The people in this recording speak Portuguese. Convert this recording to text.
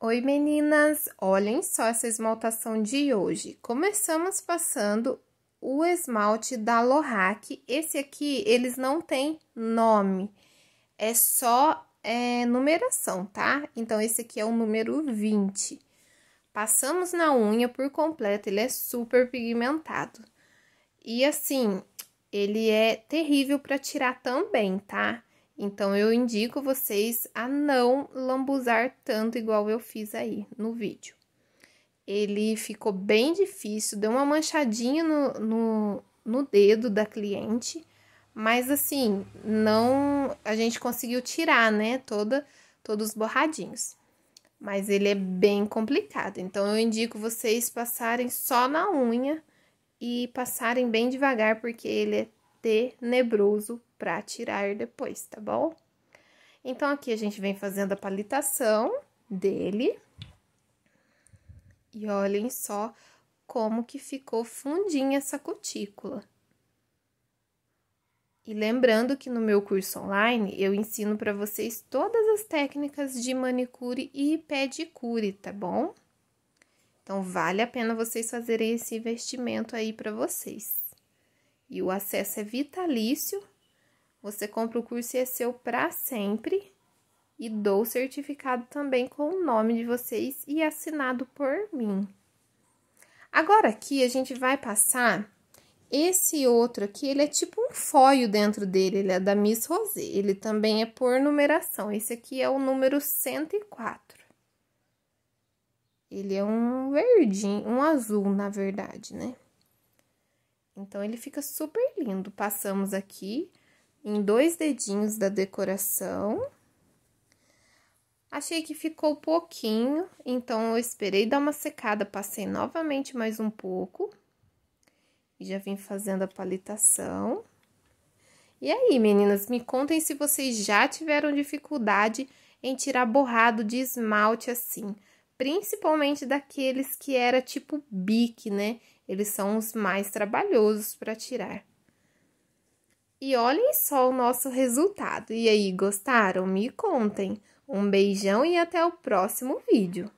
Oi meninas, olhem só essa esmaltação de hoje. Começamos passando o esmalte da Lorac. Esse aqui, eles não têm nome, é só é, numeração, tá? Então, esse aqui é o número 20. Passamos na unha por completo, ele é super pigmentado. E assim, ele é terrível para tirar também, tá? Então, eu indico vocês a não lambuzar tanto igual eu fiz aí no vídeo. Ele ficou bem difícil, deu uma manchadinha no, no, no dedo da cliente, mas assim, não a gente conseguiu tirar, né, toda todos borradinhos. Mas ele é bem complicado, então eu indico vocês passarem só na unha e passarem bem devagar porque ele é tenebroso para tirar depois, tá bom? Então, aqui a gente vem fazendo a palitação dele. E olhem só como que ficou fundinha essa cutícula. E lembrando que no meu curso online eu ensino para vocês todas as técnicas de manicure e pedicure, tá bom? Então vale a pena vocês fazerem esse investimento aí para vocês. E o acesso é vitalício você compra o curso e é seu para sempre. E dou o certificado também com o nome de vocês e é assinado por mim. Agora aqui a gente vai passar esse outro aqui, ele é tipo um foio dentro dele, ele é da Miss Rosé, ele também é por numeração. Esse aqui é o número 104. Ele é um verdinho, um azul, na verdade, né? Então, ele fica super lindo. Passamos aqui, em dois dedinhos da decoração. Achei que ficou pouquinho, então eu esperei dar uma secada, passei novamente mais um pouco. E já vim fazendo a palitação. E aí, meninas, me contem se vocês já tiveram dificuldade em tirar borrado de esmalte assim. Principalmente daqueles que era tipo bique, né? Eles são os mais trabalhosos para tirar. E olhem só o nosso resultado. E aí, gostaram? Me contem. Um beijão e até o próximo vídeo.